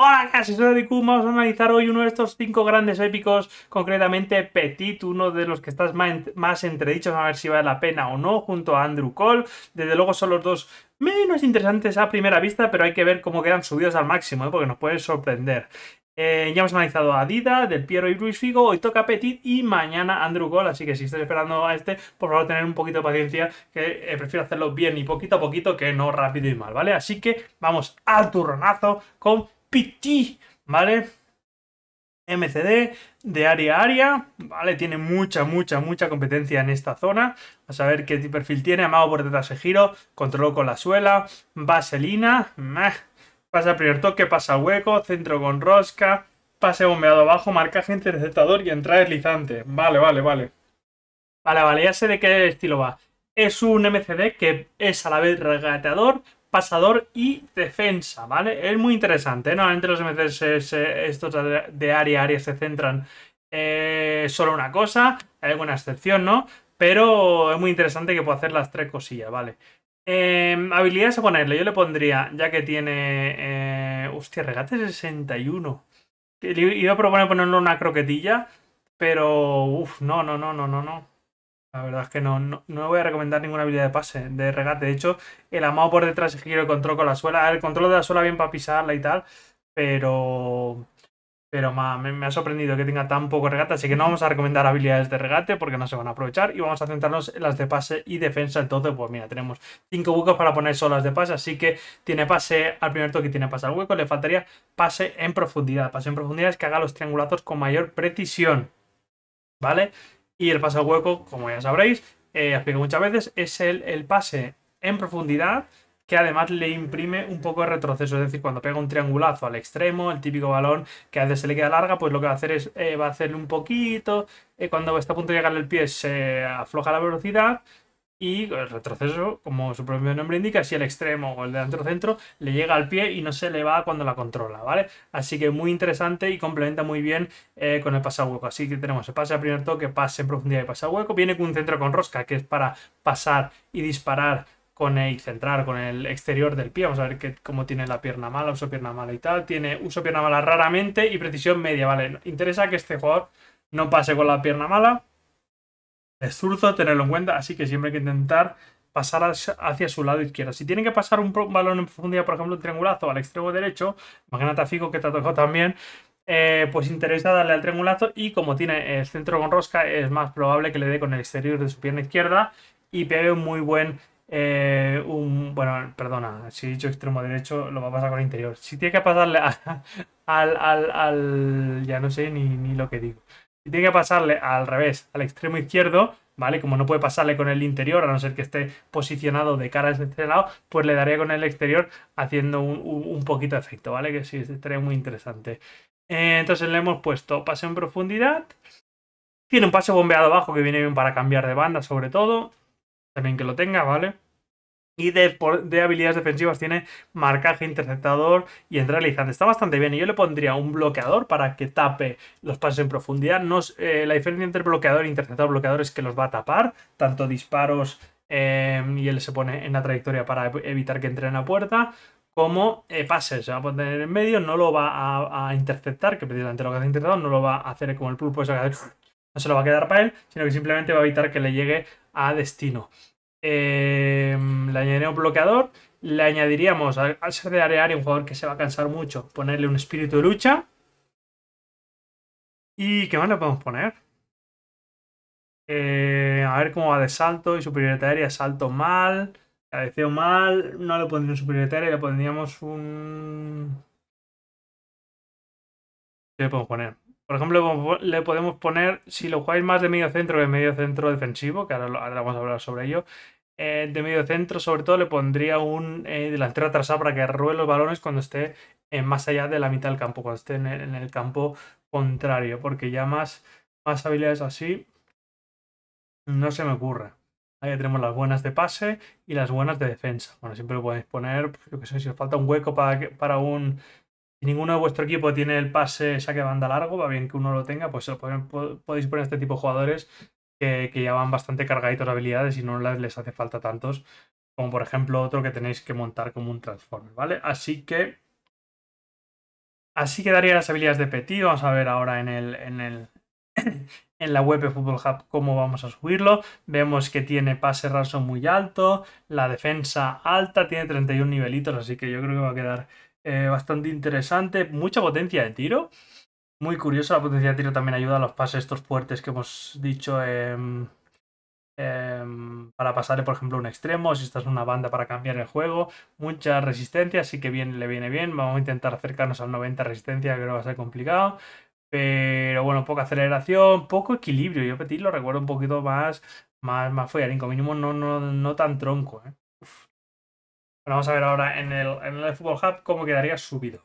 Hola, casi soy de Vamos a analizar hoy uno de estos cinco grandes épicos, concretamente Petit, uno de los que estás más entredichos, a ver si vale la pena o no, junto a Andrew Cole. Desde luego son los dos menos interesantes a primera vista, pero hay que ver cómo quedan subidos al máximo, ¿eh? porque nos pueden sorprender. Eh, ya hemos analizado a Dida, Del Piero y Luis Figo, hoy toca Petit y mañana Andrew Cole, así que si estás esperando a este, por favor tener un poquito de paciencia, que eh, prefiero hacerlo bien y poquito a poquito que no rápido y mal, ¿vale? Así que vamos al turronazo con piti ¿vale? MCD de área a área, ¿vale? Tiene mucha, mucha, mucha competencia en esta zona. A saber qué perfil tiene. Amado por detrás de giro, controló con la suela, vaselina, meh, pasa primer toque, pasa hueco, centro con rosca, pase bombeado abajo, marcaje interceptador y entrada deslizante. Vale, vale, vale. Vale, vale, ya sé de qué estilo va. Es un MCD que es a la vez regateador, pasador y defensa, ¿vale? Es muy interesante. ¿eh? Normalmente los MCs estos de área a área se centran eh, solo una cosa, hay alguna excepción, ¿no? Pero es muy interesante que pueda hacer las tres cosillas, ¿vale? Em, habilidades a ponerle, yo le pondría, ya que tiene... Eh, hostia, regate 61. Iba a proponer ponerle una croquetilla, pero... Uf, no, no, no, no, no, no. La verdad es que no, no, voy a recomendar ninguna habilidad de pase, de regate. De hecho, el amado por detrás es que quiero el control con la suela. El control de la suela bien para pisarla y tal. Pero. Pero me, ha sorprendido que tenga tan poco regate. Así que no vamos a recomendar habilidades de regate porque no se van a aprovechar. Y vamos a centrarnos en las de pase y defensa. Entonces, pues mira, tenemos cinco huecos para poner solas de pase. Así que tiene pase al primer toque, tiene pase al hueco. Le faltaría pase en profundidad. Pase en profundidad es que haga los triangulazos con mayor precisión. ¿Vale? Y el pase al hueco, como ya sabréis, eh, muchas veces, es el, pase en profundidad que además le imprime un poco de retroceso, es decir, cuando pega un triangulazo al extremo, el típico balón que a veces se le queda larga, pues lo que va a hacer es, eh, va a hacerle un poquito, eh, cuando está a punto de llegarle el pie se afloja la velocidad, y el retroceso, como su propio nombre indica, si el extremo o el delantero centro le llega al pie y no se le va cuando la controla, ¿vale? Así que muy interesante y complementa muy bien eh, con el hueco. Así que tenemos el pase a primer toque, pase en profundidad y hueco. Viene con un centro con rosca, que es para pasar y disparar con el centrar, con el exterior del pie. Vamos a ver que, cómo tiene la pierna mala, uso pierna mala y tal. Tiene uso pierna mala raramente y precisión media, ¿vale? Interesa que este jugador no pase con la pierna mala es zurdo, tenerlo en cuenta, así que siempre hay que intentar pasar hacia su lado izquierdo. Si tiene que pasar un balón en profundidad, por ejemplo, un triangulazo al extremo derecho, imagínate a Figo que te tocado también, eh, pues interesa darle al triangulazo y como tiene eh, el centro con rosca, es más probable que le dé con el exterior de su pierna izquierda y pegue un muy buen... Eh, un, bueno, perdona, si he dicho extremo derecho, lo va a pasar con el interior. Si tiene que pasarle al, al, al... Ya no sé ni, ni lo que digo tiene que pasarle al revés, al extremo izquierdo, ¿vale? Como no puede pasarle con el interior, a no ser que esté posicionado de cara a este lado, pues le daría con el exterior haciendo un, poquito de efecto, ¿vale? Que sí, estaría muy interesante. Eh, entonces le hemos puesto pase en profundidad. Tiene un paso bombeado abajo que viene bien para cambiar de banda, sobre todo. También que lo tenga, ¿vale? y de, habilidades defensivas tiene marcaje, interceptador y entrar Está bastante bien. Y yo le pondría un bloqueador para que tape los pases en profundidad. No, eh, la diferencia entre bloqueador e interceptador bloqueador es que los va a tapar, tanto disparos em, y él se pone en la trayectoria para evitar que entre en la puerta. Como eh, pases, se va a poner en medio, no lo va a, interceptar, que precisamente lo que hace interceptador, no lo va a hacer como el pulpo, no se lo va a quedar para él, sino que simplemente va a evitar que le llegue a destino. Em, le añadiría un bloqueador, le añadiríamos al ser de área, un jugador que se va a cansar mucho, ponerle un espíritu de lucha. ¿Y qué más le podemos poner? Eh, a ver cómo va de salto y superioridad aérea, salto mal, cabeceo mal, no le pondría un superioridad aérea, le pondríamos un... ¿Qué le podemos poner? Por ejemplo, le podemos poner, si lo jugáis más de medio centro que de medio centro defensivo, que ahora, vamos a hablar sobre ello, eh, de medio centro, sobre todo le pondría un eh, delantero atrasado para que ruede los balones cuando esté eh, más allá de la mitad del campo, cuando esté en el, campo contrario, porque ya más, más habilidades así no se me ocurra. Ahí tenemos las buenas de pase y las buenas de defensa. Bueno, siempre lo podéis poner, pues, yo que sé, si os falta un hueco para, para un si ninguno de vuestro equipo tiene el pase saque banda largo, va bien que uno lo tenga, pues podéis poner este tipo de jugadores que, ya van bastante cargaditos de habilidades y no les hace falta tantos, como por ejemplo otro que tenéis que montar como un transformer, ¿vale? Así que... Así quedarían las habilidades de Petit, vamos a ver ahora en el, en el, en la web de Football Hub cómo vamos a subirlo. Vemos que tiene pase raso muy alto, la defensa alta, tiene 31 nivelitos, así que yo creo que va a quedar eh, bastante interesante, mucha potencia de tiro. Muy curioso, la potencia de tiro también ayuda a los pases estos fuertes que hemos dicho em, em, para pasarle, por ejemplo, un extremo, si esta es una banda para cambiar el juego. Mucha resistencia, así que bien, le viene bien. Vamos a intentar acercarnos al 90 resistencia, que va a ser complicado. Pero bueno, poca aceleración, poco equilibrio. Yo, Petit, lo recuerdo un poquito más, más, más follarín, mínimo no, no, no tan tronco. ¿eh? vamos a ver ahora en el, en Football Hub cómo quedaría subido.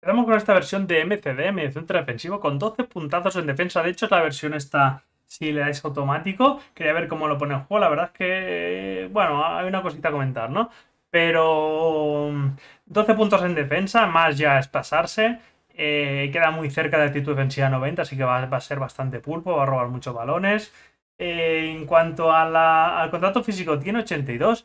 Quedamos con esta versión de MCD, medio centro defensivo, con 12 puntazos en defensa. De hecho, la versión está, si le dais automático, quería ver cómo lo pone en juego. La verdad es que, bueno, hay una cosita a comentar, ¿no? Pero 12 mm, puntos en defensa, más ya es pasarse. Eh, queda muy cerca de actitud defensiva 90, así que va, a ser bastante pulpo, va a robar muchos balones. Eh, en cuanto al contrato físico, tiene 82.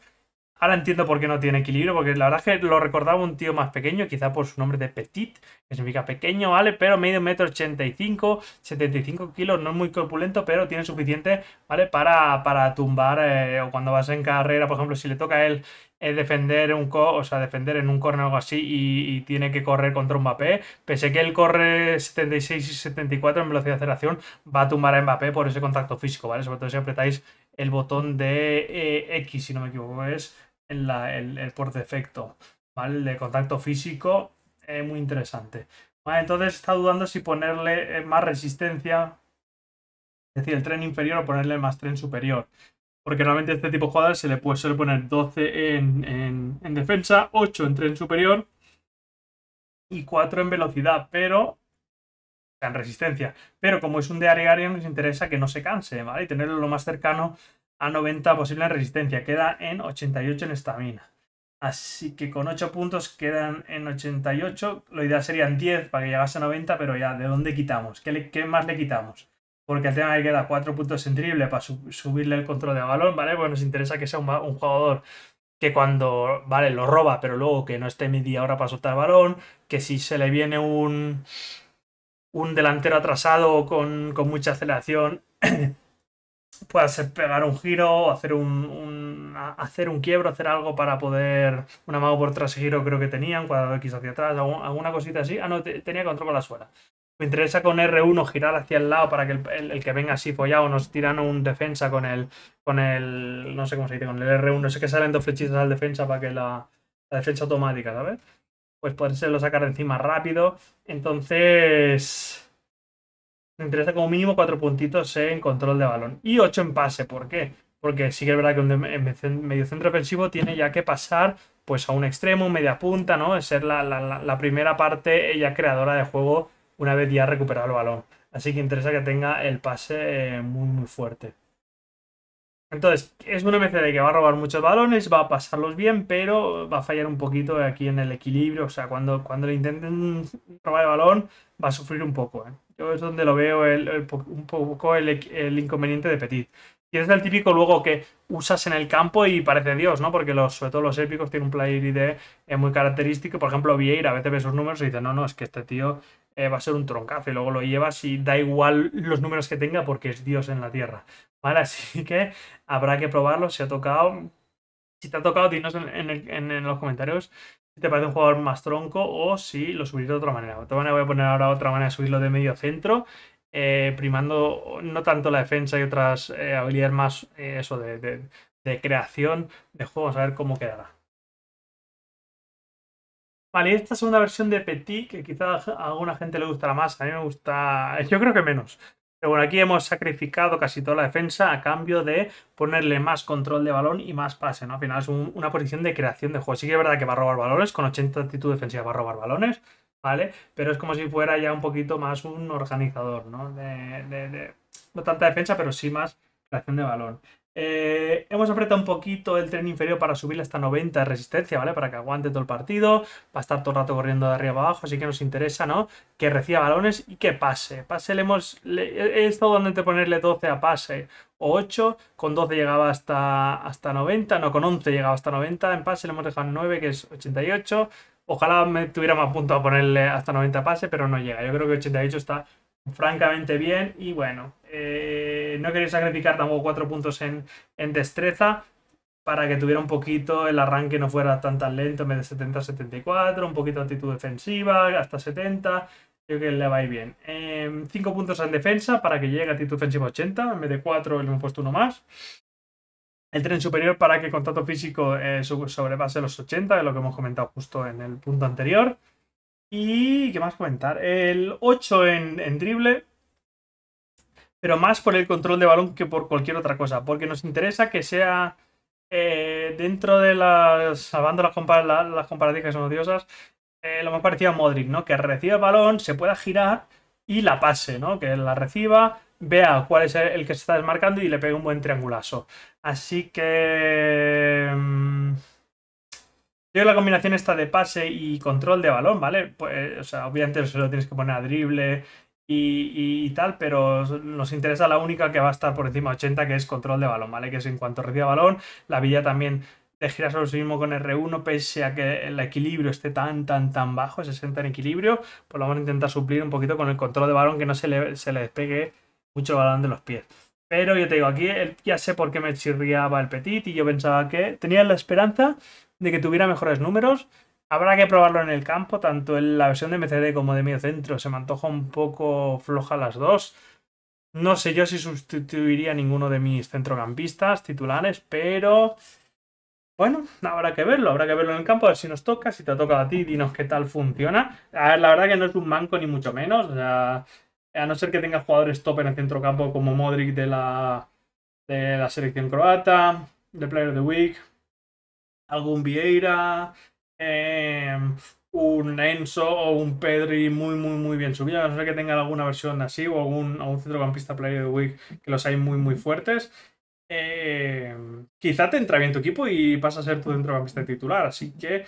Ahora entiendo por qué no tiene equilibrio, porque la verdad es que lo recordaba un tío más pequeño, quizá por su nombre de Petit, que significa pequeño, ¿vale? Pero medio metro 85, 75 kilos, no es muy corpulento, pero tiene suficiente, ¿vale? Para, para tumbar, eh, o cuando vas en carrera, por ejemplo, si le toca a él eh, defender un co o defender en un corner o algo así y, tiene que correr contra un Mbappé, pese que él corre 76 y 74 en velocidad de aceleración, va a tumbar a Mbappé por ese contacto físico, ¿vale? Sobre todo si apretáis el botón de eh, X, si no me equivoco, es el, por defecto, ¿vale? El de contacto físico es muy interesante. entonces está dudando si ponerle eh, más resistencia, es decir, el tren inferior o ponerle más tren superior. Porque realmente este tipo de jugadores se le puede, poner 12 en, defensa, 8 en tren superior y 4 en velocidad, pero en resistencia. Pero como es un de área, nos interesa que no se canse, ¿vale? Y tenerlo lo más cercano a 90 posible en resistencia, queda en 88 en estamina. Así que con 8 puntos quedan en 88. Lo ideal serían 10 para que llegase a 90, pero ya, ¿de dónde quitamos? ¿Qué, más le quitamos? Porque el tema que queda 4 puntos en triple para subirle el control de balón, ¿vale? Pues nos interesa que sea un, jugador que cuando, vale, lo roba, pero luego que no esté media hora para soltar balón, que si se le viene un, un delantero atrasado con, con mucha aceleración, puede ser pegar un giro, hacer un, hacer un quiebro, hacer algo para poder. Un amago por tras giro creo que tenían cuadrado X hacia atrás, alguna cosita así. Ah, no, tenía control con la suela. Me interesa con R1 girar hacia el lado para que el, que venga así follado nos tiran un defensa con el. con el. no sé cómo se dice, con el R1. Sé que salen dos flechitas al defensa para que la, la defensa automática, ¿sabes? Pues poderse lo sacar de encima rápido. Entonces interesa como mínimo cuatro puntitos en control de balón y ocho en pase. ¿Por qué? Porque sí que es verdad que un centro ofensivo tiene ya que pasar pues a un extremo, media punta, ¿no? Es ser la, primera parte ella creadora de juego una vez ya recuperado el balón. Así que interesa que tenga el pase eh, muy, muy fuerte. Entonces, es un de que va a robar muchos balones, va a pasarlos bien, pero va a fallar un poquito aquí en el equilibrio. O sea, cuando, cuando le intenten robar el balón, va a sufrir un poco. ¿eh? es donde lo veo el, un poco el, inconveniente de Petit. Y es el típico luego que usas en el campo y parece Dios, ¿no? Porque los, sobre todo los épicos tienen un player ID e, eh, muy característico. Por ejemplo, Vieira a veces ve sus números y dice, no, no, es que este tío eh, va a ser un troncazo. Y luego lo llevas y da igual los números que tenga porque es Dios en la tierra. Vale, así que habrá que probarlo. Si ha tocado, si te ha tocado, dinos en los comentarios si te parece un jugador más tronco o si lo subiré de otra manera. De otra manera voy a poner ahora otra manera de subirlo de medio centro, eh, primando no tanto la defensa y otras eh, habilidades más eh, eso de, de, de, creación de juegos, a ver cómo quedará. Vale, esta esta segunda versión de Petit, que quizás a alguna gente le gustará más, a mí me gusta, yo creo que menos. Pero bueno, aquí hemos sacrificado casi toda la defensa a cambio de ponerle más control de balón y más pase, ¿no? Al final es una posición de creación de juego. Sí que es verdad que va a robar balones, con 80 actitud defensiva va a robar balones, ¿vale? Pero es como si fuera ya un poquito más un organizador, ¿no? de, no tanta defensa, pero sí más creación de balón. Eh, hemos apretado un poquito el tren inferior para subirle hasta 90 de resistencia, ¿vale? Para que aguante todo el partido. Va a estar todo el rato corriendo de arriba abajo, así que nos interesa, ¿no? Que reciba balones y que pase. Pase le hemos... he estado donde ponerle 12 a pase o 8. Con 12 llegaba hasta, hasta 90. No, con 11 llegaba hasta 90. En pase le hemos dejado 9, que es 88. Ojalá me tuviera más punto a ponerle hasta 90 pase, pero no llega. Yo creo que 88 está francamente bien y bueno... Eh no quería sacrificar tampoco cuatro puntos en, destreza para que tuviera un poquito el arranque no fuera tan tan lento, en vez de 70 74, un poquito de actitud defensiva, hasta 70, creo que le va a ir bien. Em, cinco puntos en defensa para que llegue a actitud defensiva 80, en vez de cuatro le hemos puesto uno más. El tren superior para que el contacto físico eh, sobrepase los 80, es lo que hemos comentado justo en el punto anterior. Y, ¿qué más comentar? El 8 en, en drible, pero más por el control de balón que por cualquier otra cosa, porque nos interesa que sea eh, dentro de las, salvando las, las comparativas son odiosas, eh, lo más parecido a Modric, ¿no? Que reciba el balón, se pueda girar y la pase, ¿no? Que la reciba, vea cuál es el que se está desmarcando y le pegue un buen triangulazo. Así que... Mm, yo la combinación está de pase y control de balón, ¿vale? Pues, o sea, obviamente se lo tienes que poner a drible y, tal, pero nos interesa la única que va a estar por encima de 80, que es control de balón, ¿vale? Que es en cuanto reciba balón, la Villa también te giras a sí mismo con R1, pese a que el equilibrio esté tan, tan, tan bajo, 60 en equilibrio, por lo vamos a intentar suplir un poquito con el control de balón, que no se le, se le despegue mucho balón de los pies. Pero yo te digo, aquí ya sé por qué me chirriaba el Petit y yo pensaba que tenía la esperanza de que tuviera mejores números Habrá que probarlo en el campo, tanto en la versión de MCD como de medio centro. Se me antoja un poco floja las dos. No sé yo si sustituiría a ninguno de mis centrocampistas titulares, pero bueno, habrá que verlo, habrá que verlo en el campo, a ver si nos toca, si te toca a ti, dinos qué tal funciona. la verdad que no es un manco ni mucho menos, a no ser que tenga jugadores top en el centrocampo como Modric de la, de la selección croata, de Player of the Week, algún Vieira, Em, un Enzo o un Pedri muy, muy, muy bien subido. A no ser que tengan alguna versión así o algún, centrocampista player de week que los hay muy, muy fuertes. Em, quizá te entra bien tu equipo y pasa a ser tu centrocampista titular. Así que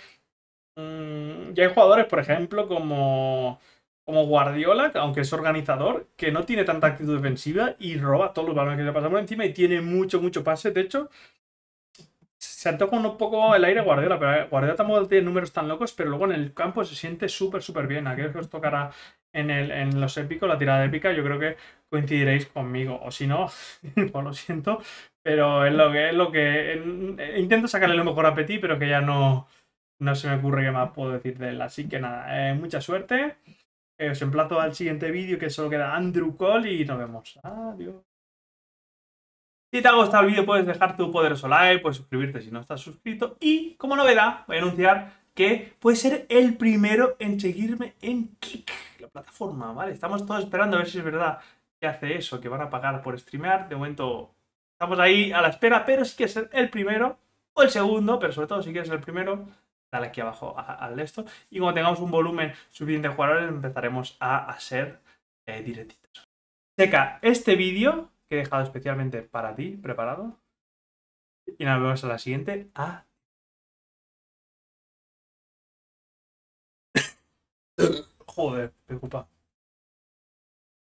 mm, ya hay jugadores, por ejemplo, como, como Guardiola, aunque es organizador, que no tiene tanta actitud defensiva y roba todos los balones que le pasan por encima y tiene mucho, mucho pase. De hecho, se antoja un poco el aire Guardiola, pero eh, Guardiola tampoco tiene números tan locos, pero luego en el campo se siente súper, súper bien. Aquellos que os tocará en, los épicos, la tirada épica, yo creo que coincidiréis conmigo. O si no, pues lo siento, pero es lo que es lo que. Eh, intento sacarle lo mejor a Petit, pero que ya no, no se me ocurre qué más puedo decir de él. Así que nada, eh, mucha suerte. os emplazo al siguiente vídeo que solo queda Andrew Cole y nos vemos. Adiós. Si te ha gustado el vídeo puedes dejar tu poderoso like, puedes suscribirte si no estás suscrito y como novedad voy a anunciar que puedes ser el primero en seguirme en Kik, la plataforma, ¿vale? Estamos todos esperando a ver si es verdad que hace eso, que van a pagar por streamear. De momento estamos ahí a la espera, pero si quieres ser el primero o el segundo, pero sobre todo si quieres ser el primero, dale aquí abajo al esto. Y cuando tengamos un volumen suficiente de jugadores empezaremos a, hacer eh, directitos. Seca este vídeo he dejado especialmente para ti preparado. Y nos vemos a la siguiente. Ah. Joder, preocupa.